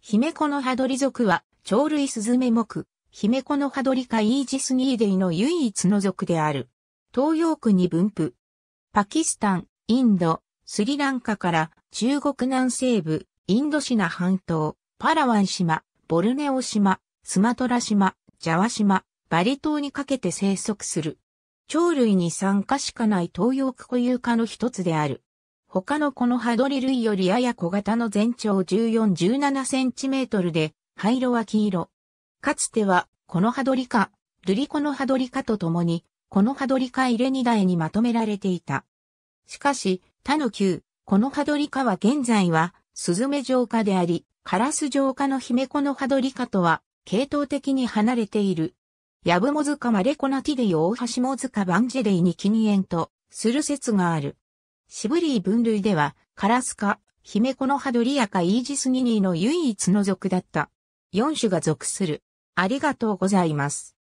ヒメコのドリ族は、鳥類スズメ目、メコのドリカイージスニーデイの唯一の族である。東洋区に分布。パキスタン、インド、スリランカから中国南西部、インドシナ半島、パラワン島、ボルネオ島、スマトラ島、ジャワ島、バリ島にかけて生息する。鳥類に参加しかない東洋区固有化の一つである。他のこのハドリ類よりやや小型の全長14-17センチメートルで、灰色は黄色。かつては、このハドリ科、ルリコのハドリカと共に、このハドリ科入れ2台にまとめられていた。しかし、他の旧、このハドリカは現在は、スズメ浄化であり、カラス浄化のヒメコのハドリカとは、系統的に離れている。ヤブモズカマレコナティデヨオオハシモズカバンジェデイニキニエンと、する説がある。シブリー分類では、カラスカ、ヒメコノハドリアカイージスギニーの唯一の属だった。4種が属する。ありがとうございます。